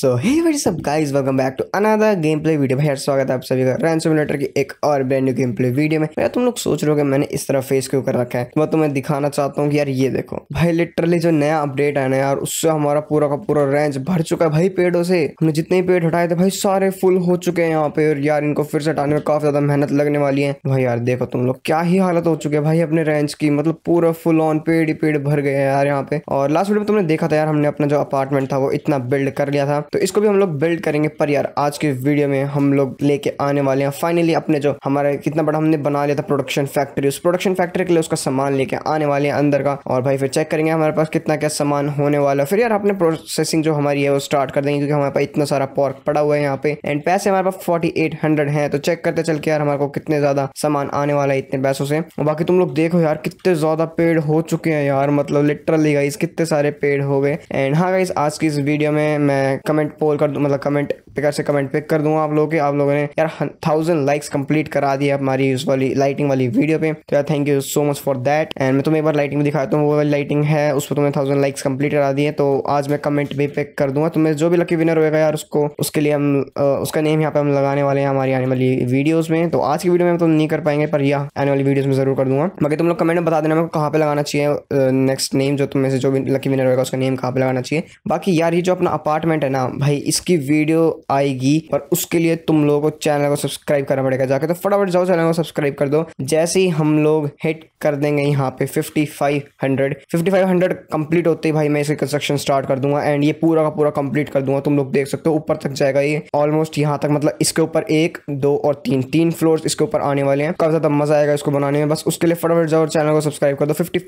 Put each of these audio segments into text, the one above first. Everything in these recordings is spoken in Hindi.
सो हे वेरी सब guys welcome back to another gameplay video भाई स्वागत है आप सभी का रैन लेटर की एक और brand new gameplay video में यार तुम लोग सोच रहे हो कि मैंने इस तरह फेस क्यों कर रखा है मैं तुम्हें दिखाना चाहता हूँ कि यार ये देखो भाई लिटरली जो नया अपडेट आया ना यार उससे हमारा पूरा का पूरा रेंज भर चुका है भाई पेड़ों से हमने जितने ही पेड़ हटाए थे भाई सारे फुल हो चुके हैं यहाँ पे और यार इनको फिर से हटाने में काफी ज्यादा मेहनत लगने वाली है भाई यार देखो तुम लोग क्या ही हालत हो चुकी है भाई अपने रेंज की मतलब पूरा फुल ऑन पेड़ ही पेड़ भर गए हैं यार यहाँ पे और लास्ट वीडियो में तुमने देखा था यार हमने अपना जो अपार्टमेंट था वो इतना बिल्ड कर लिया था ना तो इसको भी हम लोग बिल्ड करेंगे पर यार आज के वीडियो में हम लोग लेके आने वाले हैं फाइनली अपने जो हमारे कितना बड़ा हमने बना लिया था प्रोडक्शन फैक्ट्री उस प्रोडक्शन फैक्ट्री के लिए उसका सामान लेके आने वाले हैं अंदर का और भाई फिर चेक करेंगे हमारे पास कितना क्या सामान होने वाला फिर यार अपने प्रोसेसिंग जो हमारी है वो स्टार्ट कर देंगे क्योंकि हमारे पास इतना सारा पॉर्क पड़ा हुआ है यहाँ पे एंड पैसे हमारे पास फोर्टी एट है तो चेक करते चल के यार हमारे को कितने ज्यादा सामान आने वाला है इतने पैसों से और बाकी तुम लोग देखो यार कितने ज्यादा पेड़ हो चुके हैं यार मतलब लिटरली गाइस कितने सारे पेड़ हो गए एंड हाँ गाइस आज की इस वीडियो में मैं कमेंट पोल कर दूँ मतलब कमेंट पिकर से कमेंट पिक कर दूंगा आप लोगों के आप लोगों ने यार थाउजेंड लाइक्स कंप्लीट करा दिया हमारी उस वाली लाइटिंग वाली वीडियो पे तो यार thank you so much for that and मैं तुम्हें एक बार लाइटिंग भी दिखाता हूँ वो वाली लाइटिंग है उस पर तुम्हें थाउजेंड लाइक्स कंप्लीट करा दिए तो आज मैं कमेंट भी पिक कर दूंगा तुम्हें तो जो भी लकी विनर होगा यार उसको उसके लिए हम उसका नेम यहाँ पे हम लगाने वाले हैं हमारी आने वाली वीडियोज़ में तो आज की वीडियो में तुम तो नहीं कर पाएंगे पर या आने वाली वीडियोज़ में जरूर कर दूंगा बाकी तुम लोग कमेंट में बता देना मेरे को कहाँ पे लगाना चाहिए नेक्स्ट नेम जो तुम्हें से जो भी लकी विनर होगा उसका नेम कहाँ पे लगाना चाहिए बाकी यार ये जो अपना अपार्टमेंट है ना एग्जाम भाई इसकी वीडियो आएगी और उसके लिए तुम लोगों को चैनल को सब्सक्राइब करना पड़ेगा जाके तो फटाफट जाओ चैनल को सब्सक्राइब कर दो जैसे ही हम लोग हिट कर देंगे यहाँ पे 5500 5500 कंप्लीट होते ही भाई मैं इसे कंस्ट्रक्शन स्टार्ट कर दूंगा एंड ये पूरा का पूरा कंप्लीट कर दूंगा तुम लोग देख सकते हो ऊपर तक जाएगा ये ऑलमोस्ट यहाँ तक मतलब इसके ऊपर एक दो और तीन तीन फ्लोर इसके ऊपर आने वाले हैं काफी ज्यादा मजा आएगा इसको बनाने में बस उसके लिए फटाफट जाओ चैनल को सब्सक्राइब कर दो फिफ्टी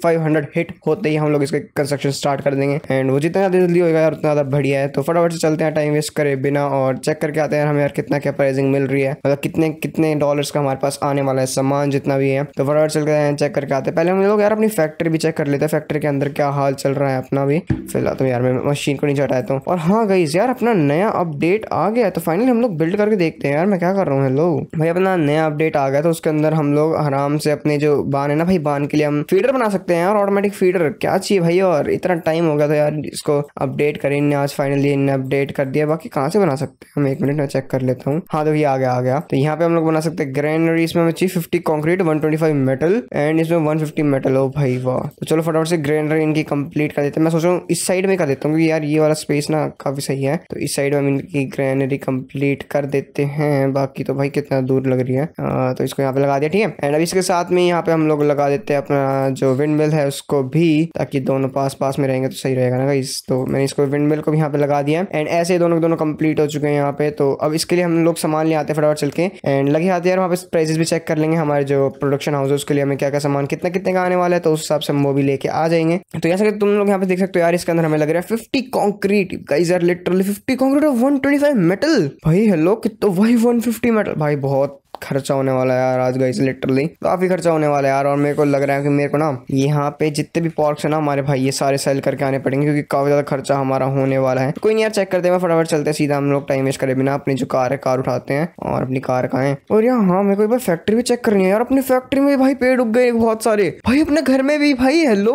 हिट होते ही हम लोग इसके कंस्ट्रक्शन स्टार्ट कर देंगे एंड वो जितना जल्दी होगा उतना ज्यादा बढ़िया है तो फटाफट चलते हैं टाइम वेस्ट करे बिना और चेक करके आते हैं हमें यार कितना क्या प्राइसिंग मिल रही है मतलब कितने कितने डॉलर्स का हमारे पास आने वाला है सामान जितना भी है तो फटाफट चल गए चेक करके आते हैं पहले हम लोग यार अपनी फैक्ट्री भी चेक कर लेते हैं फैक्ट्री के अंदर क्या हाल चल रहा है अपना भी फिलहाल तो यार मैं मशीन को नहीं चटाता हूँ तो। और हाँ गई यार अपना नया अपडेट आ गया तो फाइनली हम लोग बिल्ड करके देखते हैं यार मैं क्या कर रहा हूँ हेलो भाई अपना नया अपडेट आ गया तो उसके अंदर हम लोग आराम से अपने जो बान है ना भाई बान के लिए हम फीडर बना सकते हैं और ऑटोमेटिक फीडर क्या चाहिए भाई और इतना टाइम हो गया था तो यार इसको अपडेट करें आज फाइनली इन अपडेट अपडेट कर दिया बाकी कहाँ से बना सकते हैं हम एक मिनट में चेक कर लेता हूँ हाँ तो ये आ गया आ गया तो यहाँ पे हम लोग बना सकते हैं ग्रेनरी इसमें हमें चाहिए fifty concrete one metal and इसमें वन मेटल हो भाई वाह तो चलो फटाफट से ग्रेनरी इनकी कंप्लीट कर देते हैं मैं सोच रहा हूँ इस साइड में कर देता हूँ क्योंकि यार ये वाला स्पेस ना काफी सही है तो इस साइड में हम इनकी ग्रेनरी कम्प्लीट कर देते हैं बाकी तो भाई कितना दूर लग रही है तो इसको यहाँ पे लगा दिया ठीक है एंड अभी इसके साथ में यहाँ पे हम लोग लगा देते हैं अपना जो विंड मिल है उसको भी ताकि दोनों पास पास में रहेंगे तो सही रहेगा ना इस तो मैंने इसको विंड मिल को भी यहाँ पे लगा दिया एंड एंड ऐसे दोनों दोनों कंप्लीट हो चुके हैं यहाँ पे तो अब इसके लिए हम लोग सामान ले आते हैं फटाफट चल के एंड लगे आते यार वहाँ पे प्राइजेस भी चेक कर लेंगे हमारे जो प्रोडक्शन हाउस है उसके लिए हमें क्या क्या सामान कितना कितने का आने वाला है तो उस हिसाब से हम वो भी लेके आ जाएंगे तो यहाँ तुम लोग यहाँ पे देख सकते हो यार इसके अंदर हमें लग रहा है fifty concrete guys are literally fifty concrete और वन ट्वेंटी फाइव मेटल भाई हेलो तो वही वन फिफ्टी मेटल भाई बहुत खर्चा होने वाला है यार आज गाइस लिटरली काफी खर्चा होने वाला है यार और मेरे को लग रहा है कि मेरे को ना यहाँ पे जितने भी पॉर्क है ना हमारे भाई ये सारे सेल करके आने पड़ेंगे क्योंकि काफी ज्यादा खर्चा हमारा होने वाला है तो कोई नहीं यार चेक करते हैं फटाफट चलते हैं सीधा हम लोग टाइम वेस्ट करें बिना अपनी जो कार है कार उठाते हैं और अपनी कार का है और यार हाँ मेरे को एक बार फैक्ट्री भी चेक करनी है यार अपनी फैक्ट्री में भाई पेड़ उग गए बहुत सारे भाई अपने घर में भी भाई हेलो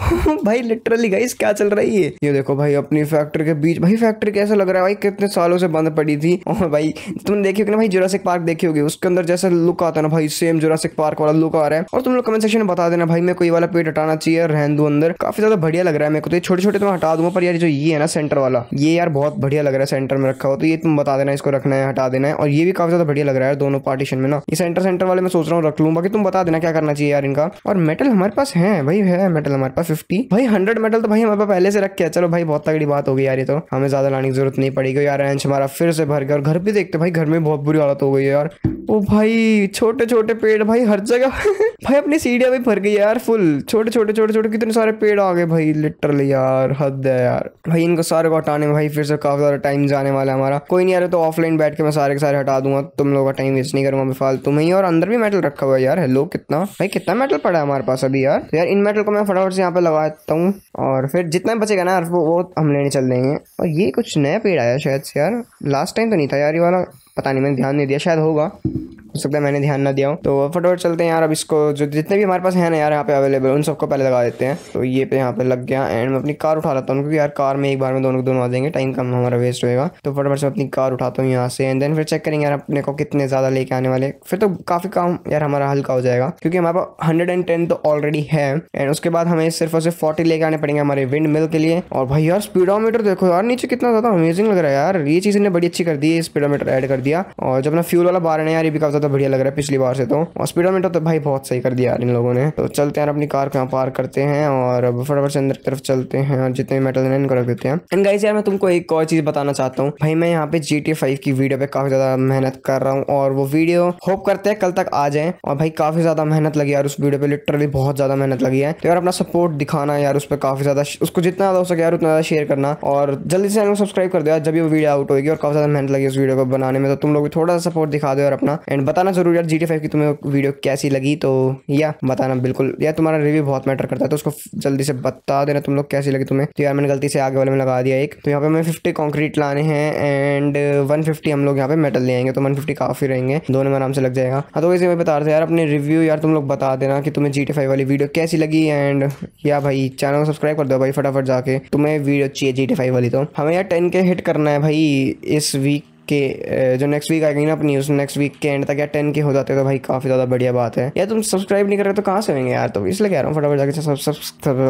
भाई लिटरली गाइस क्या चल रही है ये देखो भाई अपनी फैक्ट्री के बीच भाई फैक्ट्री कैसा लग रहा है भाई कितने सालों से बंद पड़ी थी और भाई तुमने देखी होगी ना भाई जोरासिक पार्क देखी होगी उस उसके अंदर जैसा लुक आता है ना भाई सेम जोरासिक पार्क वाला लुक आ रहा है और तुम लोग कमेंट सेक्शन में बता देना भाई मैं कोई वाला पेड़ हटाना चाहिए रहन दो अंदर काफी ज्यादा बढ़िया लग रहा है मेरे को तो ये छोटे छोटे तो हटा दूंगा पर यार जो ये है ना सेंटर वाला ये यार बहुत बढ़िया लग रहा है सेंटर में रखा हो तो ये तुम बता देना इसको रखना है हटा देना है और ये भी काफी ज्यादा बढ़िया लग रहा है दोनों पार्टीशन में ना ये सेंटर सेंटर वाले मैं सोच रहा हूँ रख लूँ बाकी तुम बता देना क्या करना चाहिए यार इनका और मेटल हमारे पास है भाई है मेटल हमारे पास फिफ्टी भाई हंड्रेड मेटल तो भाई हमारे पास पहले से रखे चलो भाई बहुत तगड़ी बात होगी यार ये तो हमें ज्यादा लाने की जरूरत नहीं पड़ेगी यार रेंच हमारा फिर से भर गया और घर भी देखते भाई घर में बहुत बुरी हालत हो गई है यार ओ भाई छोटे छोटे पेड़ भाई हर जगह भाई अपनी सीढ़िया भी भर गई यार फुल छोटे छोटे छोटे छोटे कितने सारे पेड़ आ गए भाई लिटरली यार हद है यार भाई इनको सारे को हटाने में भाई फिर से काफी ज्यादा टाइम जाने वाला है हमारा कोई नहीं आ रहा तो ऑफलाइन बैठ के मैं सारे के सारे हटा दूंगा तुम लोगों का टाइम वेस्ट नहीं करूंगा मैं फालतू में ही और अंदर भी मेटल रखा हुआ है यार हेलो कितना भाई कितना मेटल पड़ा है हमारे पास अभी यार यार इन मेटल को मैं फटाफट से यहाँ पे लगा देता हूँ और फिर जितना बचेगा ना यार वो, वो हम लेने चल देंगे और ये कुछ नया पेड़ आया शायद से यार लास्ट टाइम तो नहीं था यार ये वाला पता नहीं मैंने ध्यान नहीं दिया शायद होगा हो सकता है मैंने ध्यान ना दिया हो तो फटोफट चलते हैं यार अब इसको जो जितने भी हमारे पास हैं ना यार यहाँ पे अवेलेबल उन सबको पहले लगा देते हैं तो ये पे यहाँ पे लग गया एंड मैं अपनी कार उठा लेता हूँ क्योंकि यार कार में एक बार में दोनों को दोनों आ देंगे टाइम कम हमारा वेस्ट होएगा तो फटोफट से अपनी कार उठाता हूँ यहाँ से एंड देन फिर चेक करेंगे यार अपने को कितने ज़्यादा लेके आने वाले फिर तो काफ़ी काम यार हमारा हल्का हो जाएगा क्योंकि हमारे पास हंड्रेड तो ऑलरेडी है एंड उसके बाद हमें सिर्फ और सिर्फ फोर्टी लेके आने पड़ेंगे हमारे विंड मिल के लिए और भाई यार स्पीडोमीटर देखो यार नीचे कितना ज़्यादा अमेजिंग लग रहा है यार ये चीज़ ने बड़ी अच्छी कर दी है स्पीडोमीटर एड कर कर दिया और जब ना फ्यूल वाला बार है यार ये भी काफी बढ़िया लग रहा है पिछली बार से तो हॉस्पिटल में तो भाई बहुत सही कर दिया यार इन लोगों ने तो चलते हैं अपनी कार को यहाँ पार करते हैं और फटाफट से अंदर की तरफ चलते हैं और जितने मेटल हैं इनको रख देते हैं एंड गाइस यार मैं तुमको एक और चीज बताना चाहता हूँ भाई मैं यहाँ पे जी टी फाइव की वीडियो पे काफी ज्यादा मेहनत कर रहा हूँ और वो वीडियो होप करते हैं कल तक आ जाए और भाई काफी ज्यादा मेहनत लगी यार उस वीडियो पे लिटरली बहुत ज्यादा मेहनत लगी है तो यार अपना सपोर्ट दिखाना यार उस पर काफी ज्यादा उसको जितना ज्यादा हो सके यार उतना ज्यादा शेयर करना और जल्दी से चैनल को सब्सक्राइब कर दो यार जब वो वीडियो आउट होगी और काफी ज्यादा मेहनत लगी उस वीडियो को बनाने में तो। तो तुम लोग भी थोड़ा सा सपोर्ट दिखा दो यार अपना एंड बताना जरूर यार जी टी फाइव की तुम्हें वीडियो कैसी लगी तो या बताना बिल्कुल या तुम्हारा रिव्यू बहुत मैटर करता है तो उसको जल्दी से बता देना तुम लोग कैसी लगी तुम्हें तो यार मैंने गलती से आगे वाले में लगा दिया एक तो यहाँ पे हमें फिफ्टी कॉन्क्रीट लाने हैं एंड वन फिफ्टी हम लोग यहाँ पे मेटल ले आएंगे तो वन फिफ्टी काफी रहेंगे दोनों में आराम से लग जाएगा हाँ तो वैसे मैं बता रहा यार अपने रिव्यू यार तुम लोग बता देना कि तुम्हें जी टी फाइव वाली वीडियो कैसी लगी एंड या भाई चैनल को सब्सक्राइब कर दो भाई फटाफट जाके तुम्हें वीडियो चाहिए जी टी फाइव वाली तो हमें यार टेन के हिट करना है भाई इस वीक के जो नेक्स्ट वीक आएगी ना अपनी उस नेक्स्ट वीक के एंड तक या टेन के हो जाते तो भाई काफ़ी ज़्यादा बढ़िया बात है या तुम सब्सक्राइब नहीं कर रहे तो कहाँ से होंगे यार तो इसलिए कह रहा हूँ फटाफट जाके सब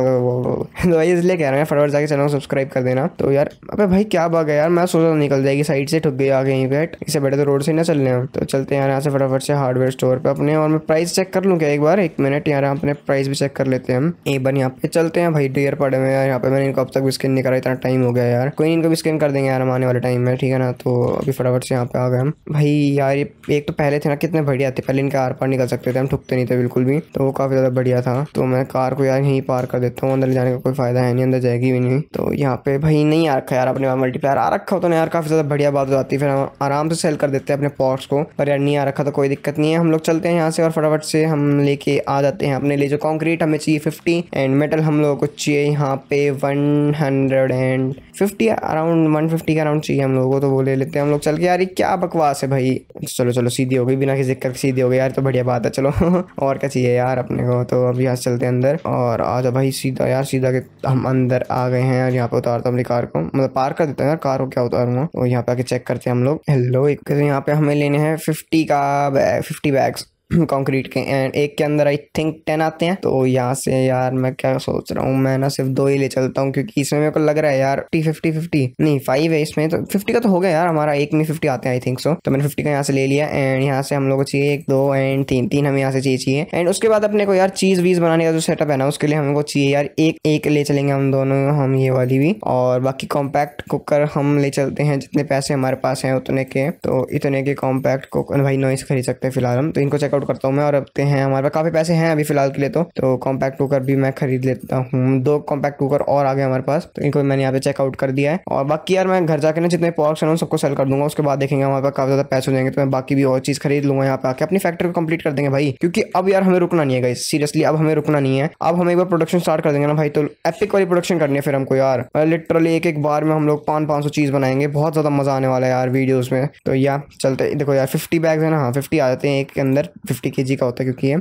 तो भाई इसलिए कह रहा हूँ फटाफट जाकर चैनल सब्सक्राइब कर देना तो यार अब भाई क्या बात है यार मैं सोचा निकल जाएगी साइड से ठुक गई आगे यहीं बैठ इसे बैठे तो रोड से ना चलने तो चलते हैं यहाँ से फटाफट से हार्डवेयर स्टोर पर अपने और मैं प्राइस चेक कर लूँ क्या एक बार एक मिनट यार अपने प्राइस भी चेक कर लेते हैं हम एक बार यहाँ पे चलते हैं भाई डियर पड़े हुए यार यहाँ पे मैंने इनको अब तक भी स्किन नहीं करा इतना टाइम हो गया यार कोई इनको भी स्किन कर देंगे यार हम आने वाले टाइम में ठीक है ना तो भी फटाफट से यहाँ पे आ गए हम भाई यार ये एक तो पहले थे ना कितने बढ़िया थे पहले इनके आर पार निकल सकते थे हम ठुकते नहीं थे बिल्कुल भी तो वो काफ़ी ज़्यादा बढ़िया था तो मैं कार को यार यहीं पार कर देता हूँ अंदर जाने का कोई फायदा है नहीं अंदर जाएगी भी नहीं तो यहाँ पे भाई नहीं आ रखा यार अपने वहाँ मल्टीप्लायर आ रखा होता ना यार काफ़ी ज़्यादा बढ़िया बात हो जाती है फिर हम आराम से सेल कर देते हैं अपने पॉट्स को पर यार नहीं आ रखा तो कोई दिक्कत नहीं है हम लोग चलते हैं यहाँ से और फटाफट से हम लेके आ जाते हैं अपने लिए जो कॉन्क्रीट हमें चाहिए फिफ्टी एंड मेटल हम लोगों को चाहिए यहाँ पे one hundred and fifty around one fifty के अराउंड चाहिए हम लोगों को तो वो ले लेते हैं हम लोग लोग चल के यार क्या बकवास है भाई चलो चलो सीधी हो गई बिना किसी दिक्कत सीधी हो गई यार तो बढ़िया बात है चलो और क्या चाहिए यार अपने को तो अब यहाँ चलते हैं अंदर और आ जाओ भाई सीधा यार सीधा के हम अंदर आ गए हैं यार यहाँ पे उतारता हूँ अपनी कार को मतलब पार कर देता है यार कार को क्या उतारूंगा और यहाँ पे आके चेक करते हैं हम लोग हेलो एक तो यहाँ पे हमें लेने हैं फिफ्टी का बैग फिफ्टी बैग्स कंक्रीट के एंड एक के अंदर आई थिंक टेन आते हैं तो यहाँ से यार मैं क्या सोच रहा हूँ मैं ना सिर्फ दो ही ले चलता हूँ क्योंकि इसमें मेरे को लग रहा है यार फिफ्टी फिफ्टी फिफ्टी नहीं फाइव है इसमें तो फिफ्टी का तो हो गया यार हमारा एक में फिफ्टी आते हैं आई थिंक सो तो मैंने फिफ्टी का यहाँ से ले लिया एंड यहाँ से हम लोग को चाहिए एक दो एंड तीन तीन हमें यहाँ से चाहिए चाहिए एंड उसके बाद अपने को यार चीज वीज बनाने का जो सेटअप है ना उसके लिए को चाहिए यार एक एक ले चलेंगे हम दोनों हम ये वाली भी और बाकी कॉम्पैक्ट कुकर हम ले चलते हैं जितने पैसे हमारे पास हैं उतने के तो इतने के कॉम्पैक्ट कुकर भाई नॉइस खरीद सकते हैं फिलहाल हम तो इनको चेकआउट आउट करता हूँ मैं और रखते हैं हमारे पास काफ़ी पैसे हैं अभी फिलहाल के लिए तो तो कॉम्पैक्ट कुकर भी मैं खरीद लेता हूँ दो कॉम्पैक्ट कुकर और आ गए हमारे पास तो इनको मैंने यहाँ पे चेकआउट कर दिया है और बाकी यार मैं घर जाकर ना जितने पॉक्स हैं उन सबको सेल कर दूंगा उसके बाद देखेंगे हमारे पास काफ़ी ज़्यादा पैसे हो जाएंगे तो मैं बाकी भी और चीज़ खरीद लूंगा यहाँ पे आके अपनी फैक्ट्री को कम्प्लीट कर देंगे भाई क्योंकि अब यार हमें रुकना नहीं है सीरियसली अब हमें रुकना नहीं है अब हम एक बार प्रोडक्शन स्टार्ट कर देंगे ना भाई तो एपिक वाली प्रोडक्शन करनी है फिर हमको यार लिटरली एक एक बार में हम लोग पाँच पाँच सौ चीज़ बनाएंगे बहुत ज़्यादा मज़ा आने वाला है यार वीडियोज़ में तो यार चलते देखो यार फिफ्टी बैग्स है ना हाँ फिफ्टी आ जाते हैं एक के अंदर फिफ्टी के जी का होता है क्योंकि ये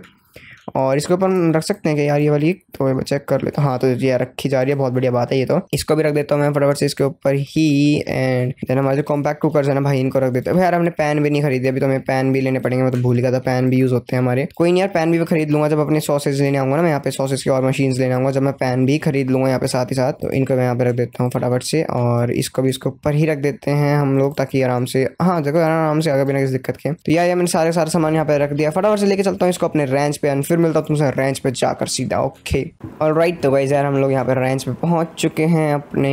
और इसके ऊपर रख सकते हैं कि यार ये वाली तो मैं चेक कर लेता हूँ हाँ तो ये रखी जा रही है बहुत बढ़िया बात है ये तो इसको भी रख देता हूँ मैं फटाफट से इसके ऊपर ही एंड देना हमारे जो कॉम्पैक्ट कुकर है ना भाई इनको रख देते हैं यार हमने पैन भी नहीं खरीदे अभी तो हमें पैन भी लेने पड़ेंगे मैं तो भूल गया था पैन भी यूज़ होते हैं हमारे कोई नहीं यार पैन भी मैं खरीद लूँगा जब अपने सॉसेज लेने आऊँगा ना मैं यहाँ पे सॉसेज की और मशीन लेने आऊँगा जब मैं पैन भी खरीद लूँगा यहाँ पे साथ ही साथ तो इनको मैं यहाँ पे रख देता हूँ फटाफट से और इसको भी इसके ऊपर ही रख देते हैं हम लोग ताकि आराम से हाँ देखो आराम से आगे बिना किसी दिक्कत के तो यार मैंने सारे सारे सामान यहाँ पे रख दिया फटाफट से लेकर चलता हूँ इसको अपने रेंच पे एंड फिर मिलता तुमसे रेंच पे जाकर सीधा ओके और राइट तो गाइज यार हम लोग यहाँ पे रेंच पे पहुंच चुके हैं अपने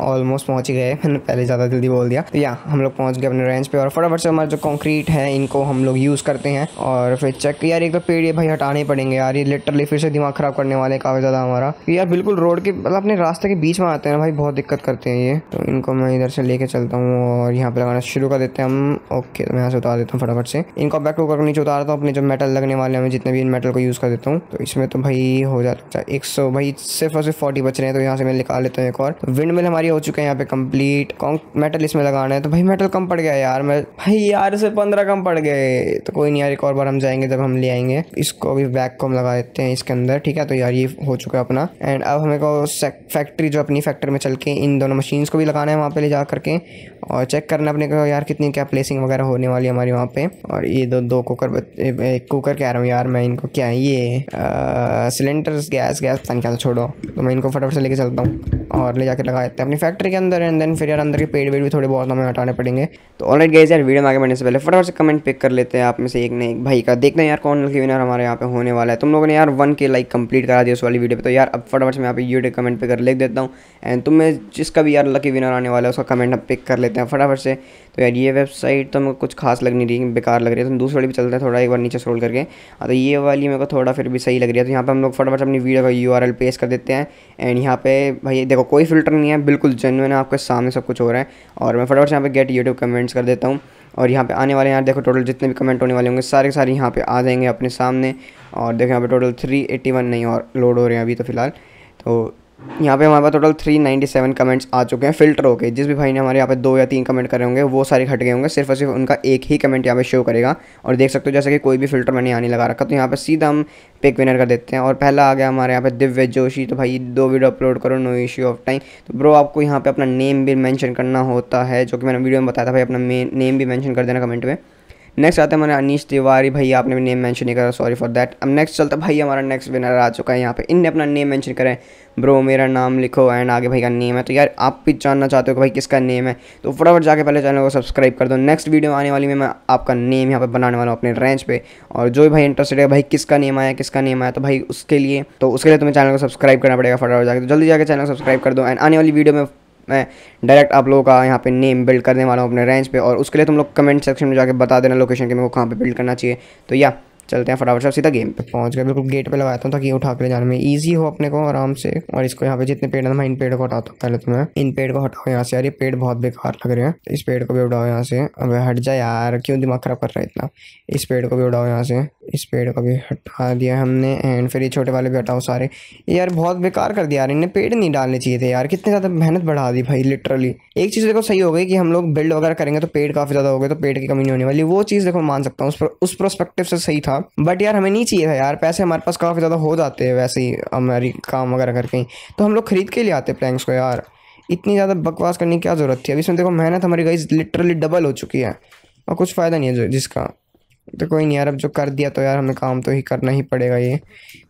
ऑलमोस्ट पहुंच गए मैंने पहले ज़्यादा जल्दी बोल दिया तो या हम लोग पहुंच गए अपने रेंच पे और फटाफट से हमारे जो कॉन्क्रीट है इनको हम लोग यूज़ करते हैं और फिर चेक यार एक तो पेड़ ये भाई हटाने पड़ेंगे यार ये लिटरली फिर से दिमाग ख़राब करने वाले काफ़ी ज़्यादा हमारा यार बिल्कुल रोड के मतलब अपने रास्ते के बीच में आते हैं भाई बहुत दिक्कत करते हैं ये तो इनको मैं इधर से लेके चलता हूँ और यहाँ पे लगाना शुरू कर देते हैं हम ओके तो मैं यहाँ से उतार देता हूँ फटाफट से इनको बैक टू करके नीचे उतारता हूँ अपने जो मेटल लगने वाले हमें जितने भी इन मेटल को यूज़ कर देता हूँ तो इसमें तो भाई हो जाता है एक सौ भाई सिर्फ और सिर्फ फोर्टी बच रहे हैं तो यहाँ से मैं निकाल लेता हूँ एक और विंड मिल हमारी हो चुके हैं यहाँ पे कंप्लीट मेटल इसमें लगाना है तो भाई मेटल कम पड़ गया यार मैं भाई यार से पंद्रह कम पड़ गए तो कोई नहीं यार एक और बार हम जाएंगे जब हम ले आएंगे इसको भी बैक को हम लगा देते हैं इसके अंदर ठीक है तो यार ये हो चुका है अपना एंड अब हमें को फैक्ट्री जो अपनी फैक्ट्री में चल के इन दोनों मशीन को भी लगाना है वहाँ पे ले जा करके और चेक करना अपने को यार कितनी क्या प्लेसिंग वगैरह होने वाली है हमारी वहाँ पे और ये दो दो कुकर एक कुकर कह रहा हूँ यार मैं इनको क्या ये सिलेंडर्स गैस गैस पता नहीं छोड़ो तो मैं इनको फटाफट से लेके चलता हूँ और ले जाकर लगा देते हैं अपनी फैक्ट्री के अंदर एंड देन फिर यार अंदर के पेड़ वेड़ भी थोड़े बहुत हमें हटाने पड़ेंगे तो ऑलरेडी गैस यार वीडियो में आगे बढ़ने से पहले फटाफट से कमेंट पिक कर लेते हैं आप में से एक ने एक भाई का देखते हैं यार कौन लकी विनर हमारे यहाँ पे होने वाला है तुम लोगों ने यार वन के लाइक कंप्लीट करा दिया उस वाली वीडियो पर तो यार अब फटाफट से मैं आप यूट्यूब कमेंट पे कर लिख देता हूँ एंड तुम्हें जिसका भी यार लकी विनर आने वाला है उसका कमेंट हम पिक कर लेते हैं फटाफट से तो यार ये वेबसाइट तो मेरे को कुछ खास लग नहीं रही बेकार लग रही है तो दूसरी वाली भी चलते हैं थोड़ा एक बार नीचे स्क्रॉल करके हाँ, तो ये वाली मेरे को थोड़ा फिर भी सही लग रही है तो यहाँ पर हम लोग फटाफट अपनी वीडियो का यू आर पेश कर देते हैं एंड यहाँ पे भाई देखो कोई फिल्टर नहीं है बिल्कुल जेनुअन है आपके सामने सब कुछ हो रहा है और मैं फटाफट यहाँ पर गेट यूट्यूब कमेंट्स कर देता हूँ और यहाँ पे आने वाले यहाँ देखो टोटल जितने भी कमेंट होने वाले होंगे सारे सारे यहाँ पे आ जाएंगे अपने सामने और देखो यहाँ पे टोटल 381 नहीं और लोड हो रहे हैं अभी तो फिलहाल तो यहाँ पे हमारे पास टोटल 397 कमेंट्स आ चुके हैं फिल्टर हो गए जिस भी भाई ने हमारे यहाँ पे दो या तीन कमेंट करे होंगे वो सारे हट गए होंगे सिर्फ और सिर्फ उनका एक ही कमेंट यहाँ पे शो करेगा और देख सकते हो जैसे कि कोई भी फिल्टर मैंने यहाँ नहीं लगा रखा तो यहाँ पे सीधा हम पिक विनर कर देते हैं और पहला आ गया हमारे यहाँ पे दिव्य जोशी तो भाई दो वीडियो अपलोड करो नो इश्यू ऑफ टाइम तो ब्रो आपको यहाँ पे अपना नेम भी मैंशन करना होता है जो कि मैंने वीडियो में बताया था भाई अपना नेम भी मैंशन कर देना कमेंट में नेक्स्ट आते हैं हमारे अनिश तिवारी भाई आपने भी नेम मेंशन नहीं करा सॉरी फॉर दैट अब नेक्स्ट चलता भाई हमारा नेक्स्ट विनर आ चुका है यहाँ पे इनने अपना नेम मेंशन करें ब्रो मेरा नाम लिखो एंड आगे भाई का नेम है तो यार आप भी जानना चाहते हो कि भाई किसका नेम है तो फटाफट जाके पहले चैनल को सब्सक्राइब कर दो नेक्स्ट वीडियो आने वाली में मैं आपका नेम यहाँ पर बनाने वाला हूँ अपने रेंच पर और जो भी भाई इंटरेस्टेड है भाई किसका नेम आया किसका नेम आया तो भाई उसके लिए तो उसके लिए तुम्हें चैनल को सब्सक्राइब करना पड़ेगा फटाफट जाकर तो जल्दी जाकर चैनल को सब्सक्राइब कर दो एंड आने वाली वीडियो में मैं डायरेक्ट आप लोगों का यहाँ पे नेम बिल्ड करने वाला हूँ अपने रेंज पे और उसके लिए तुम लोग कमेंट सेक्शन में जाके बता देना लोकेशन के मेरे को कहाँ पे बिल्ड करना चाहिए तो या चलते हैं फटाफट से सीधा गेम पे पहुंच गए बिल्कुल गेट पे लगाया था ताकि उठा के ले जाने में ईजी हो अपने को आराम से और इसको यहाँ पे जितने पेड़ है मैं इन पेड़ को हटाता हूँ पहले तो मैं इन पेड़ को हटाओ यहाँ से यार ये पेड़ बहुत बेकार लग रहे हैं इस पेड़ को भी उड़ाओ यहाँ से अब हट जाए यार क्यों दिमाग खराब कर रहा है इतना इस पेड़ को भी उड़ाओ यहाँ से इस पेड़ को भी हटा दिया हमने एंड फिर ये छोटे वाले भी हटाओ सारे यार बहुत बेकार कर दिया यार इन्हें पेड़ नहीं डालने चाहिए थे यार कितने ज़्यादा मेहनत बढ़ा दी भाई लिटरली एक चीज़ देखो सही हो गई कि हम लोग बिल्ड वगैरह करेंगे तो पेड़ काफ़ी ज़्यादा हो गए तो पेड़ की कमी नहीं होने वाली वो चीज़ देखो मान सकता हूँ उस प्रोस्पेक्टिव से सही था था बट यार हमें नहीं चाहिए था यार पैसे हमारे पास काफ़ी ज़्यादा हो जाते हैं वैसे ही हमारी काम वगैरह करके तो हम लोग खरीद के लिए आते प्लैंक्स को यार इतनी ज़्यादा बकवास करने की क्या ज़रूरत थी अभी इसमें देखो मेहनत हमारी गई लिटरली डबल हो चुकी है और कुछ फ़ायदा नहीं है जिसका तो कोई नहीं यार अब जो कर दिया तो यार हमें काम तो ही करना ही पड़ेगा ये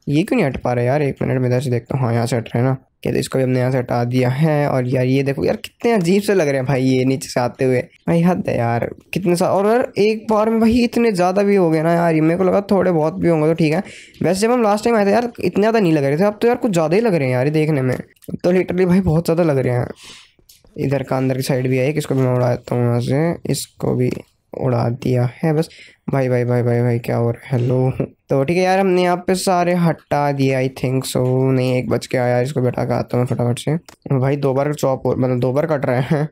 ये क्यों नहीं हट पा रहा यार एक मिनट में इधर से देखता हूँ हाँ यहाँ से हट रहे हैं ना क्या तो इसको भी हमने यहाँ से हटा दिया है और यार ये देखो यार कितने अजीब से लग रहे हैं भाई ये नीचे से आते हुए भाई हद है यार कितने सा और यार एक बार में भाई इतने ज़्यादा भी हो गए ना यार ये मेरे को लगा थोड़े बहुत भी होंगे तो ठीक है वैसे जब हम लास्ट टाइम आए थे यार इतने ज़्यादा नहीं लग रहे थे अब तो यार कुछ ज़्यादा ही लग रहे हैं यार ये देखने में तो लिटरली भाई बहुत ज़्यादा लग रहे हैं इधर का अंदर की साइड भी आई इसको भी मैं उड़ा देता हूँ यहाँ से इसको भी उड़ा दिया है बस भाई भाई भाई भाई भाई क्या और हेलो तो ठीक है यार हमने यहाँ पे सारे हटा दिए आई थिंक सो नहीं एक बच के आया इसको बैठा के आता हूँ फटाफट से भाई दो बार चॉप मतलब दो बार कट रहे हैं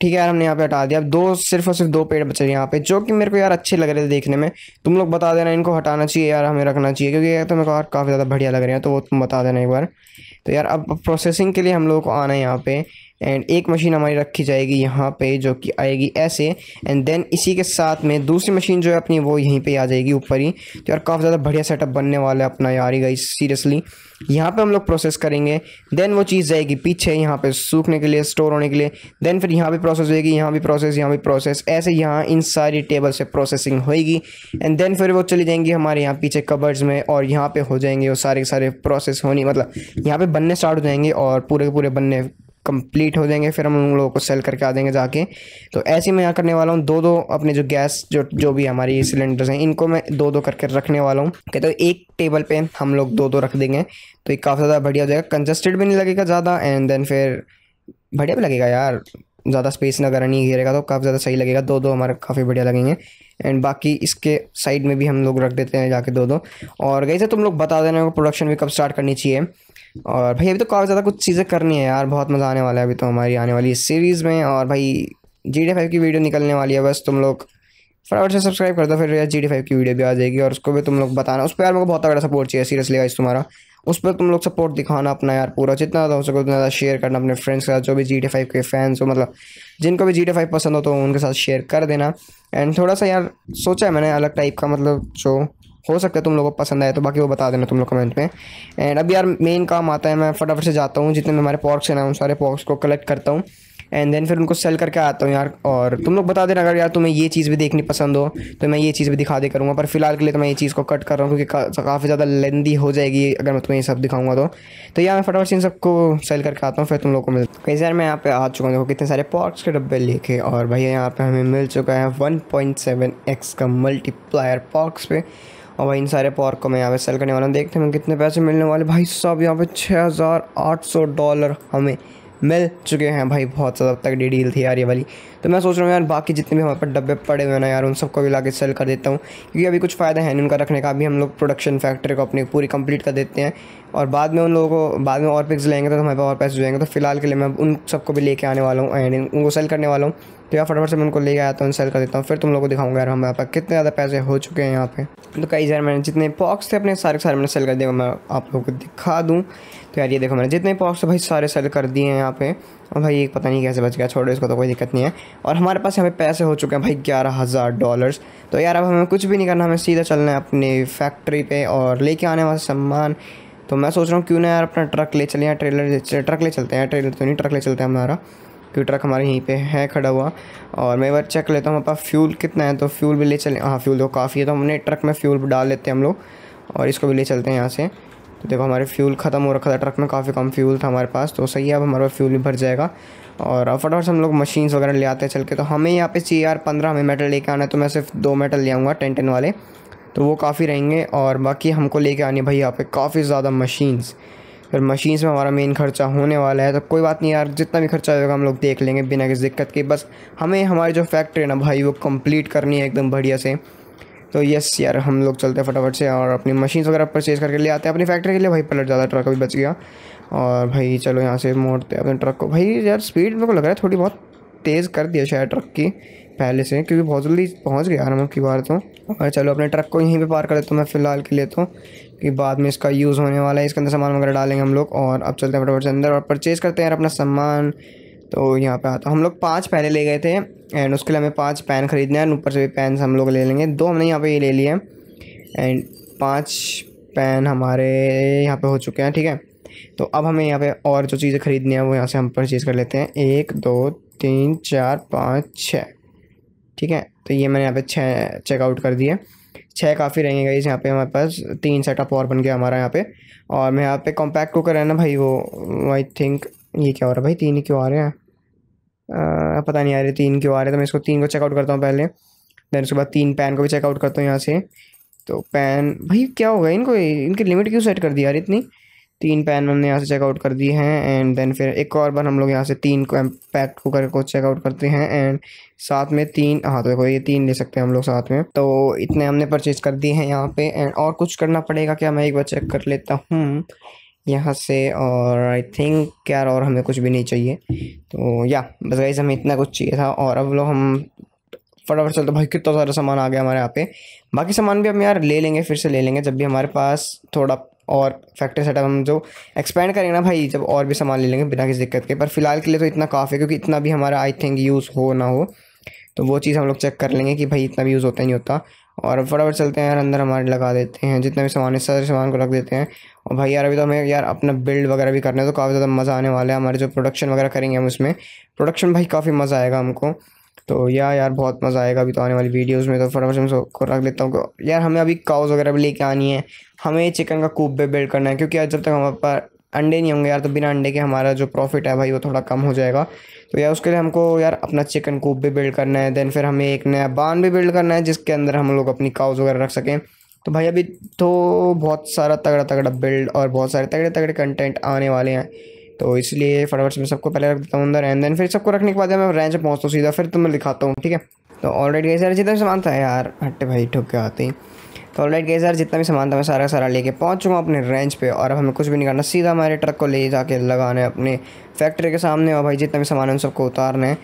ठीक है यार हमने यहाँ पे हटा दिया अब दो सिर्फ और सिर्फ दो पेड़ बचे यहाँ पे जो कि मेरे को यार अच्छे लग रहे थे देखने में तुम लोग बता देना इनको हटाना चाहिए यार हमें रखना चाहिए क्योंकि यार तो मेरे को यार काफ़ी ज़्यादा बढ़िया लग रहे हैं तो वो तुम बता देना एक बार तो यार अब प्रोसेसिंग के लिए हम लोग को आना है यहाँ पे एंड एक मशीन हमारी रखी जाएगी यहाँ पे जो कि आएगी ऐसे एंड देन इसी के साथ में दूसरी मशीन जो है अपनी वो यहीं पे आ जाएगी ऊपर ही तो यार काफ़ी ज़्यादा बढ़िया सेटअप बनने वाला है अपना यार ही सीरियसली यहाँ पे हम लोग प्रोसेस करेंगे देन वो चीज़ जाएगी पीछे यहाँ पे सूखने के लिए स्टोर होने के लिए देन फिर यहाँ पर प्रोसेस होएगी यहाँ भी प्रोसेस यहाँ भी प्रोसेस ऐसे यहाँ इन सारी टेबल से प्रोसेसिंग होएगी एंड देन फिर वो चली जाएंगी हमारे यहाँ पीछे कबर्ड्स में और यहाँ पे हो जाएंगे वो सारे के सारे प्रोसेस होनी मतलब यहाँ पे बनने स्टार्ट हो जाएंगे और पूरे पूरे बनने कंप्लीट हो जाएंगे फिर हम उन लोगों को सेल करके आ देंगे जाके तो ऐसे मैं यहाँ करने वाला हूँ दो दो अपने जो गैस जो जो भी हमारी सिलेंडर्स हैं इनको मैं दो दो करके रखने वाला हूँ कहते तो एक टेबल पे हम लोग दो दो रख देंगे तो ये काफ़ी ज़्यादा बढ़िया हो जाएगा कंजस्टेड भी नहीं लगेगा ज़्यादा एंड देन फिर बढ़िया भी लगेगा यार ज़्यादा स्पेस नगर नहीं घेरेगा तो काफ़ी ज़्यादा सही लगेगा दो दो हमारे काफ़ी बढ़िया लगेंगे एंड बाकी इसके साइड में भी हम लोग रख देते हैं जाके दो दो और गई से तुम लोग बता देना प्रोडक्शन भी कब स्टार्ट करनी चाहिए और भाई अभी तो काफ़ी ज़्यादा कुछ चीज़ें करनी है यार बहुत मज़ा आने वाला है अभी तो हमारी आने वाली सीरीज़ में और भाई जी डी फाइव की वीडियो निकलने वाली है बस तुम लोग फटाफट से सब्सक्राइब कर दो फिर यार जी डी फाइव की वीडियो भी आ जाएगी और उसको भी तुम लोग बताना उस पर यार मेरे को बहुत बड़ा सपोर्ट चाहिए सीरियसली गाइस तुम्हारा उस पर तुम लोग सपोर्ट दिखाना अपना यार पूरा जितना ज़्यादा हो सके उतना ज़्यादा शेयर करना अपने फ्रेंड्स के साथ जो भी जी टी फाइव के फैंस हो मतलब जिनको भी जी डी फाइव पसंद हो तो उनके साथ शेयर कर देना एंड थोड़ा सा यार सोचा है मैंने अलग टाइप का मतलब जो हो सकता है तुम लोगों को पसंद आए तो बाकी वो बता देना तुम लोग कमेंट में एंड अब यार मेन काम आता है मैं फटाफट से जाता हूँ जितने हमारे पॉक्स हैं ना उन सारे पॉक्स को कलेक्ट करता हूँ एंड देन फिर उनको सेल करके आता हूँ यार और तुम लोग बता देना अगर यार तुम्हें ये चीज़ भी देखनी पसंद हो तो मैं ये चीज़ भी दिखा दे करूँगा पर फिलहाल के लिए तो मैं ये चीज़ को कट कर रहा हूँ क्योंकि काफ़ी ज़्यादा लेंदी हो जाएगी अगर मैं तुम्हें ये सब दिखाऊंगा तो तो यार मैं फटाफट इन सबको सेल करके आता हूँ फिर तुम लोग को मिल कहीं यार मैं यहाँ पे आ चुका हूँ देखो कितने सारे पॉक्स के डब्बे लेके और भैया यहाँ पर हमें मिल चुका है वन का मल्टीप्लायर पॉक्स पे और भाई इन सारे पॉर्क को मैं यहाँ पे सेल करने वाला हूँ देखते हैं कितने पैसे मिलने वाले भाई साहब यहाँ पे छः हज़ार आठ सौ डॉलर हमें मिल चुके हैं भाई बहुत ज़्यादा अब तक डील थी यार ये वाली तो मैं सोच रहा हूँ यार बाकी जितने भी हमारे पास डब्बे पड़े हुए ना यार उन सबको भी ला सेल कर देता हूँ क्योंकि अभी कुछ फ़ायदा है नहीं उनका रखने का अभी हम लोग प्रोडक्शन फैक्ट्री को अपनी पूरी कंप्लीट कर देते हैं और बाद में उन लोगों को बाद में और पिक्स लेंगे तो हमारे पास और पैसे जुएंगे तो फिलहाल के लिए मैं उन सबको भी लेके आने वाला हूँ एंड उनको सेल करने वाला हूँ तो यार फटाफट से मैं उनको लेके आता हूँ सेल कर देता हूँ फिर तुम लोग को दिखाऊंगा यार हमारे पास कितने ज़्यादा पैसे हो चुके हैं यहाँ पे तो कई सारे मैंने जितने पॉक्स थे अपने सारे सारे मैंने सेल कर दिए मैं आप लोगों को दिखा दूँ तो यार ये देखो मैंने जितने पॉक्स थे भाई सारे सेल कर दिए हैं यहाँ पे और भाई ये पता नहीं कैसे बच गया छोड़ो इसको तो कोई दिक्कत नहीं है और हमारे पास हमें पैसे हो चुके हैं भाई ग्यारह हज़ार डॉलर्स तो यार अब हमें कुछ भी नहीं करना हमें सीधा चलना है अपनी फैक्ट्री पे और लेके आने वाला सामान तो मैं सोच रहा हूँ क्यों ना यार अपना ट्रक ले चले या ट्रेलर ट्रक ले चलते हैं ट्रेलर तो नहीं ट्रक ले चलते हैं हमारा क्योंकि ट्रक हमारे यहीं पर है खड़ा हुआ और मैं एक बार चेक लेता हूँ हमारे पास फ्यूल कितना है तो फ्यूल भी ले चले हाँ फ्यूल तो काफ़ी है तो हमने ट्रक में फ्यूल डाल लेते हैं हम लोग और इसको भी ले चलते हैं यहाँ से तो देखो हमारे फ्यूल ख़त्म हो रखा था ट्रक में काफ़ी कम फ्यूल था हमारे पास तो सही है अब हमारे फ्यूल भी भर जाएगा और फटाफट हम लोग मशीन्स वगैरह ले आते हैं चल के तो हमें यहाँ पे सी आर पंद्रह हमें मेटल लेके आना है तो मैं सिर्फ दो मेटल ले आऊँगा टेन टेन वाले तो वो काफ़ी रहेंगे और बाकी हमको लेके आने भाई यहाँ पे काफ़ी ज़्यादा मशीन्स फिर मशीन्स में हमारा मेन खर्चा होने वाला है तो कोई बात नहीं यार जितना भी खर्चा होगा हम लोग देख लेंगे बिना किसी दिक्कत के बस हमें हमारी जो फैक्ट्री है ना भाई वो कम्प्लीट करनी है एकदम बढ़िया से तो यस यार हम लोग चलते हैं फटाफट से और अपनी मशीन वगैरह परचेज़ करके ले आते हैं अपनी फैक्ट्री के लिए भाई पलट ज़्यादा ट्रक अभी बच गया और भाई चलो यहाँ से मोड़ते अपने ट्रक को भाई यार स्पीड मेरे को लग रहा है थोड़ी बहुत तेज़ कर दिया शायद ट्रक की पहले से क्योंकि बहुत जल्दी पहुँच गया हम की बार तो और चलो अपने ट्रक को यहीं पे पार कर देता हूँ मैं फ़िलहाल के लिए तो कि बाद में इसका यूज़ होने वाला है इसके अंदर सामान वगैरह डालेंगे हम लोग और अब चलते हैं फटाफट से अंदर और परचेज़ करते हैं यार अपना सामान तो यहाँ पे आता हम लोग पाँच पैने ले गए थे एंड उसके लिए हमें पाँच पैन ख़रीदने हैं ऊपर से भी पैन हम लोग ले लेंगे दो हमने यहाँ पे ये ले लिए हैं एंड पाँच पैन हमारे यहाँ पे हो चुके हैं ठीक है तो अब हमें यहाँ पे और जो चीज़ें ख़रीदनी है वो यहाँ से हम परचेज़ कर लेते हैं एक दो तीन चार पाँच छः ठीक है तो ये मैंने यहाँ पर छः चेकआउट कर दिए छः काफ़ी रहेंगे गई यहाँ पे हमारे पास तीन सेटअप और बन गया हमारा यहाँ पे और मैं यहाँ पे कॉम्पैक्ट कुकर है ना भाई वो आई थिंक ये क्या हो रहा है भाई तीन ही क्यों आ रहे हैं पता नहीं आ रही तीन क्यों आ रहे तो मैं इसको तीन को चेकआउट करता हूँ पहले देन उसके बाद तीन पैन को भी चेकआउट करता हूँ यहाँ से तो पैन भाई क्या होगा इनको इनकी लिमिट क्यों सेट कर दी यार इतनी तीन पैन हमने यहाँ से चेकआउट कर दिए हैं एंड देन फिर एक और बार हम लोग यहाँ से तीन को पैक को करके चेकआउट करते हैं एंड साथ में तीन हाँ तो देखो ये तीन ले सकते हैं हम लोग साथ में तो इतने हमने परचेज़ कर दिए हैं यहाँ पे एंड और कुछ करना पड़ेगा क्या मैं एक बार चेक कर लेता हूँ यहाँ से और आई थिंक यार और हमें कुछ भी नहीं चाहिए तो या बस गाइज हमें इतना कुछ चाहिए था और अब लोग हम फटाफट चलते भाई कितना सारा सामान आ गया हमारे यहाँ पे बाकी सामान भी हम यार ले लेंगे फिर से ले लेंगे जब भी हमारे पास थोड़ा और फैक्ट्री सेटअप हम जो एक्सपेंड करेंगे ना भाई जब और भी सामान ले लेंगे बिना किसी दिक्कत के पर फिलहाल के लिए तो इतना काफ़ी है क्योंकि इतना भी हमारा आई थिंक यूज़ हो ना हो तो वो चीज़ हम लोग चेक कर लेंगे कि भाई इतना भी यूज़ होता नहीं होता और फटाफट चलते हैं यार अंदर हमारे लगा देते हैं जितना भी सामान है सारे सामान को रख देते हैं और भाई यार अभी तो हमें यार अपना बिल्ड वगैरह भी करना है तो काफ़ी ज़्यादा मज़ा आने वाला है हमारे जो प्रोडक्शन वगैरह करेंगे हम उसमें प्रोडक्शन भाई काफ़ी मज़ा आएगा हमको तो या यार बहुत मज़ा आएगा अभी तो आने वाली वीडियोज़ में तो फटाफट हम सबको रख लेता हूँ यार हमें अभी काउज वगैरह भी लेके आनी है हमें चिकन का कूप भी बिल्ड करना है क्योंकि यार जब तक हमारे अंडे नहीं होंगे यार तो बिना अंडे के हमारा जो प्रॉफिट है भाई वो थोड़ा कम हो जाएगा तो यार उसके लिए हमको यार अपना चिकन कूप भी बिल्ड करना है देन फिर हमें एक नया बान भी बिल्ड करना है जिसके अंदर हम लोग अपनी काउज वगैरह रख सकें तो भाई अभी तो बहुत सारा तगड़ा तगड़ा बिल्ड और बहुत सारे तगड़े तगड़े कंटेंट आने वाले हैं तो इसलिए फटाफट में मैं सबको पहले रख देता हूँ अंदर एंड देन फिर सबको रखने के बाद मैं रेंच पहुँचता हूँ सीधा फिर तुम्हें दिखाता हूँ ठीक है तो ऑलरेडी सारे जितना सामान था यार हट्टे भाई ठुक के आते हैं तो ऑलराइट गई सर जितना भी सामान था मैं सारा सारा लेके पहुंच चुका हूँ अपने रेंज पे और अब हमें कुछ भी नहीं करना सीधा हमारे ट्रक को ले जाके लगाने अपने फैक्ट्री के सामने और भाई जितना भी सामान है उन सबको उतारने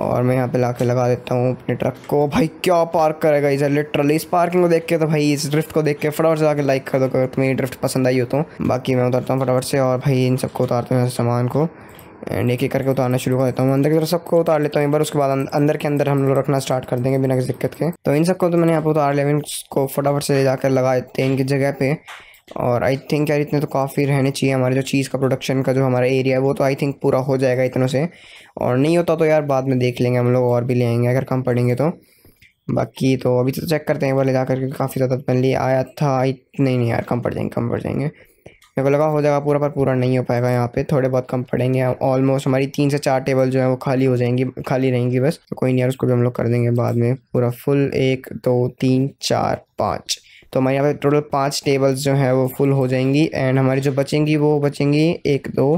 और मैं यहाँ पे ला लगा देता हूँ अपने ट्रक को भाई क्या पार्क करेगा इधर लिटरली इस पार्किंग को देख के तो भाई इस ड्रिफ्ट को देख के फटाफट से जाके लाइक कर दो अगर तुम्हें ड्रिफ्ट पसंद आई हो तो बाकी मैं उतारता हूँ फटाफट से और भाई इन सबको उतारते हैं सामान को एंड एक एक करके उतारना शुरू कर देता हूँ अंदर की तरफ सबको उतार लेता हूँ एक बार उसके बाद अं-, अंदर के अंदर हम लोग रखना स्टार्ट कर देंगे बिना किसी दिक्कत के तो इन सबको तो मैंने यहाँ पर उतार लिया इन को फटाफट से ले जाकर लगा देते हैं इनकी जगह पर और आई थिंक यार इतने तो काफ़ी रहने चाहिए हमारे जो चीज़ का प्रोडक्शन का जो हमारा एरिया है वो तो आई थिंक पूरा हो जाएगा इतनों से और नहीं होता तो यार बाद में देख लेंगे हम लोग और भी ले आएंगे अगर कम पड़ेंगे तो बाकी तो अभी तो चेक करते हैं वाले जाकर के काफ़ी ज़्यादा पहले आया था आई नहीं नहीं यार कम पड़ जाएंगे कम पड़ जाएंगे मेरे को लगा हो जाएगा पूरा पर पूरा नहीं हो पाएगा यहाँ पे थोड़े बहुत कम पड़ेंगे ऑलमोस्ट हमारी तीन से चार टेबल जो है वो खाली हो जाएंगी खाली रहेंगी बस तो कोई नहीं यार उसको भी हम लोग कर देंगे बाद में पूरा फुल एक दो तीन चार पाँच तो हमारे यहाँ पे टोटल पाँच टेबल्स जो है वो फुल हो जाएंगी एंड हमारी जो बचेंगी वो बचेंगी एक दो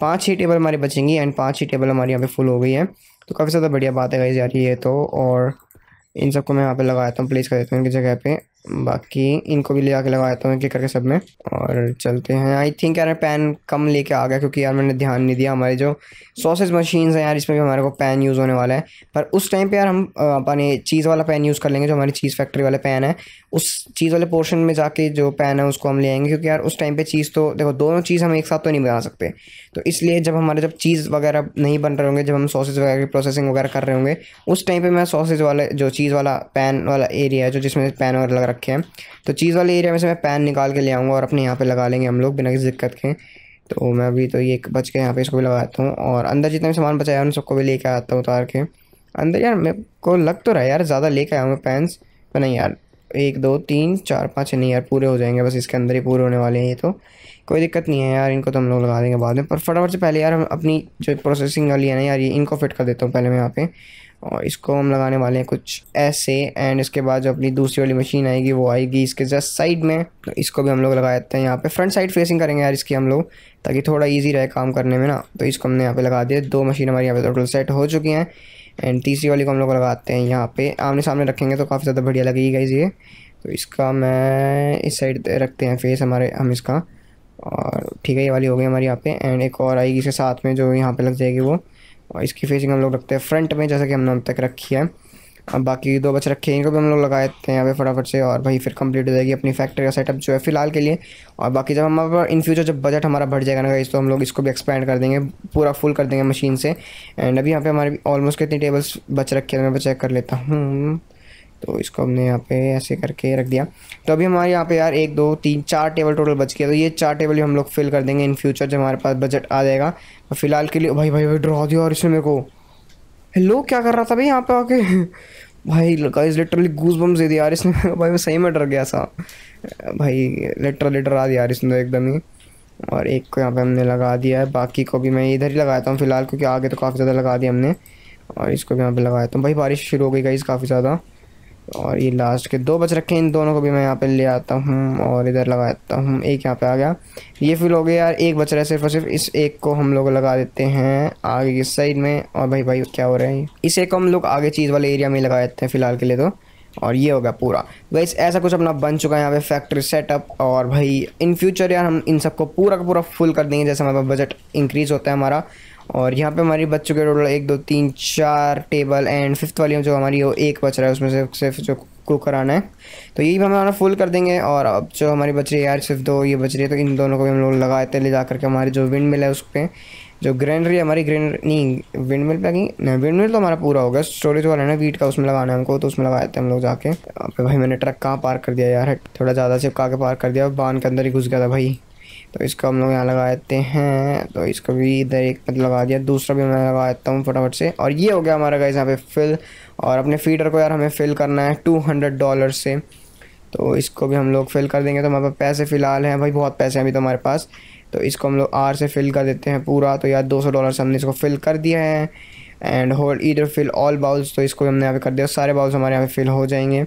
पाँच ही टेबल हमारी बचेंगी एंड पाँच ही टेबल हमारे यहाँ पे फुल हो गई है तो काफ़ी ज़्यादा बढ़िया बात है जा यार ये तो और इन सबको मैं यहाँ पे लगा देता हूँ प्लेस कर देता हूँ इनकी जगह पे बाकी इनको भी ले आके लगा देता हूँ एक करके सब में और चलते हैं आई थिंक यार पैन कम लेके आ गया क्योंकि यार मैंने ध्यान नहीं दिया हमारे जो सॉसेज मशीन हैं यार इसमें भी हमारे को पैन यूज़ होने वाला है पर उस टाइम पे यार हम अपने चीज़ वाला पैन यूज़ कर लेंगे जो हमारी चीज़ फैक्ट्री वाला पैन है उस चीज़ वाले पोर्शन में जाके जो पैन है उसको हम ले आएंगे क्योंकि यार उस टाइम पर चीज़ तो देखो दोनों चीज़ हम एक साथ तो नहीं बना सकते तो इसलिए जब हमारे जब चीज़ वगैरह नहीं बन रहे होंगे जब हम सॉसेज वगैरह की प्रोसेसिंग वगैरह कर रहे होंगे उस टाइम पर मैं सॉसेज वाले जो चीज़ वाला पैन वाला एरिया है जो जिसमें पैन वगैरह लग रखे हैं तो चीज़ वाले एरिया में से मैं पैन निकाल के ले आऊँगा और अपने यहाँ पे लगा लेंगे हम लोग बिना किसी दिक्कत के तो मैं अभी तो ये बच के यहाँ पे इसको भी लगाता हूँ और अंदर जितना भी सामान बचाया है उन सबको भी लेके आता हूँ उतार के अंदर यार मेरे को लग तो रहा है यार ज़्यादा लेके आया हूँ मैं पैंस पर नहीं यार एक दो तीन चार पाँच नहीं यार पूरे हो जाएंगे बस इसके अंदर ही पूरे होने वाले हैं ये तो कोई दिक्कत नहीं है यार इनको तो हम लोग लगा देंगे बाद में पर फटाफट से पहले यार हम अपनी जो प्रोसेसिंग वाली है ना यार ये इनको फिट कर देता हूँ पहले मैं यहाँ पे और इसको हम लगाने वाले हैं कुछ ऐसे एंड इसके बाद जो अपनी दूसरी वाली मशीन आएगी वो आएगी इसके जस्ट साइड में तो इसको भी हम लोग लगा देते हैं यहाँ पे फ्रंट साइड फेसिंग करेंगे यार इसकी हम लोग ताकि थोड़ा इजी रहे काम करने में ना तो इसको हमने यहाँ पे लगा दिया दो मशीन हमारी यहाँ पे टोटल सेट हो चुकी हैं एंड तीसरी वाली को हम लोग लगाते हैं यहाँ पे आमने सामने रखेंगे तो काफ़ी ज़्यादा बढ़िया लगेगी गाइज ये तो इसका मैं इस साइड रखते हैं फेस हमारे हम इसका और ठीक है ये वाली हो गई हमारी यहाँ पे एंड एक और आएगी इसके साथ में जो यहाँ पे लग जाएगी वो और इसकी फेसिंग हम लोग रखते हैं फ्रंट में जैसा कि हमने अब तक रखी है अब बाकी दो बच रखे हैं इनको भी हम लोग लगा देते हैं यहाँ पे फटाफट से और भाई फिर कंप्लीट हो जाएगी अपनी फैक्ट्री का सेटअप जो है फिलहाल के लिए और बाकी जब हम इन फ्यूचर जब बजट हमारा बढ़ जाएगा ना तो हम लोग इसको भी एक्सपेंड कर देंगे पूरा फुल कर देंगे मशीन से एंड अभी यहाँ पे हमारे ऑलमोस्ट कितनी टेबल्स बच रखे हैं तो मैं चेक कर लेता हूँ तो इसको हमने यहाँ पे ऐसे करके रख दिया तो अभी हमारे यहाँ पे यार एक दो तीन चार टेबल टोटल बच गया तो ये चार टेबल भी हम लोग फिल कर देंगे इन फ्यूचर जब हमारे पास बजट आ जाएगा तो फिलहाल के लिए भाई भाई भाई ड्रॉ दिया और इसमें मेरे को हेलो क्या कर रहा था भाई यहाँ पे आके भाई गाइस लिटरली गूज बम दे दिया यार इसने भाई मैं सही में डर गया सा भाई लिटरली डरा दिया यार इसने तो एकदम ही और एक को यहाँ पे हमने लगा दिया है बाकी को भी मैं इधर ही लगाता हूँ फिलहाल क्योंकि आगे तो काफ़ी ज़्यादा लगा दिया हमने और इसको भी यहाँ पे लगाया हूँ भाई बारिश शुरू हो गई गाइस काफ़ी ज़्यादा और ये लास्ट के दो बच रखे हैं इन दोनों को भी मैं यहाँ पे ले आता हूँ और इधर लगा देता हूँ एक यहाँ पे आ गया ये फिल हो गया यार एक बच रहा है सिर्फ और सिर्फ इस एक को हम लोग लगा देते हैं आगे की साइड में और भाई भाई क्या हो रहा है इस एक को हम लोग आगे चीज़ वाले एरिया में लगा देते हैं फिलहाल के लिए तो और ये हो गया पूरा वैस ऐसा कुछ अपना बन चुका है यहाँ पे फैक्ट्री सेटअप और भाई इन फ्यूचर यार हम इन सबको पूरा का पूरा फुल कर देंगे जैसे हमारा बजट इंक्रीज़ होता है हमारा और यहाँ पे हमारी बच चुके टोटल एक दो तीन चार टेबल एंड फिफ्थ वाली जो हमारी वो एक बच रहा है उसमें से सिर्फ जो कुक कराना है तो ये भी हमारा फुल कर देंगे और अब जो हमारी बच रही है यार सिर्फ दो ये बच रही है तो इन दोनों को भी हम लोग लगा देते ले जा करके हमारी जो विंड मिल है उस पर जो ग्रेनरी हमारी ग्रेन नहीं विंड मिल पर नहीं विंड मिल तो हमारा पूरा हो गया स्टोरेज वाला है ना वीट का उसमें लगाना है हमको तो उसमें लगाए थे हम लोग जाके अब भाई मैंने ट्रक कहाँ पार्क कर दिया यार थोड़ा ज़्यादा से के पार्क कर दिया बांध के अंदर ही घुस गया था भाई तो इसको हम लोग यहाँ लगा देते हैं तो इसको भी इधर एक पद मतलब लगा दिया दूसरा भी मैं लगा देता हूँ फटाफट से और ये हो गया हमारा गाइस यहाँ पे फिल और अपने फीडर को यार हमें फिल करना है टू हंड्रेड डॉलर से तो इसको भी हम लोग फिल कर देंगे तो हमारे पास पैसे फ़िलहाल हैं भाई बहुत पैसे हैं अभी तो हमारे पास तो इसको हम लोग आर से फिल कर देते हैं पूरा तो यार दो सौ डॉलर से हमने इसको फिल कर दिया है and hold either fill all bowls तो इसको हमने यहाँ पे कर दिया सारे बाउल्स हमारे यहाँ पे फिल हो जाएंगे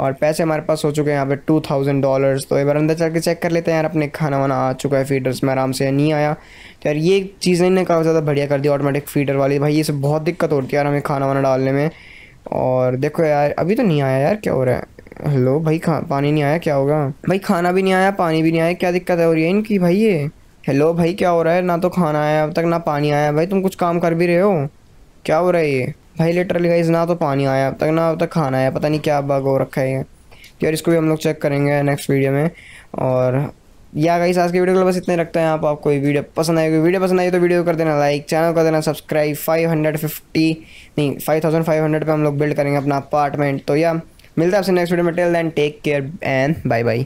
और पैसे हमारे पास हो चुके हैं यहाँ पे टू थाउजेंड डॉलर्स तो एक बार अंदर चल के चेक कर लेते हैं यार अपने खाना वाना आ चुका है फीडर्स में आराम से नहीं आया तो यार ये चीज़ें ने काफ़ी ज़्यादा बढ़िया कर दी ऑटोमेटिक फीडर वाली भाई ये सब बहुत दिक्कत होती है यार हमें खाना वाना डालने में और देखो यार अभी तो नहीं आया यार क्या हो रहा है हेलो भाई खा पानी नहीं आया क्या होगा भाई खाना भी नहीं आया पानी भी नहीं आया क्या दिक्कत है हो रही है इनकी भाई ये हेलो भाई क्या हो रहा है ना तो खाना आया अब तक ना पानी आया भाई तुम कुछ काम कर भी रहे हो क्या हो रहा है ये भाई लिटरली गाइज ना तो पानी आया अब तक ना अब तक खाना आया पता नहीं क्या बग हो रखा है यार इसको भी हम लोग चेक करेंगे नेक्स्ट वीडियो में और या गाइस आज के वीडियो को बस इतने रखते हैं आप आपको ये वीडियो पसंद आएगी वीडियो पसंद आई तो वीडियो कर देना लाइक चैनल कर देना सब्सक्राइब 550 नहीं 5500 पे हम लोग बिल्ड करेंगे अपना अपार्टमेंट तो या मिलता है आपसे नेक्स्ट वीडियो में till then take care and bye bye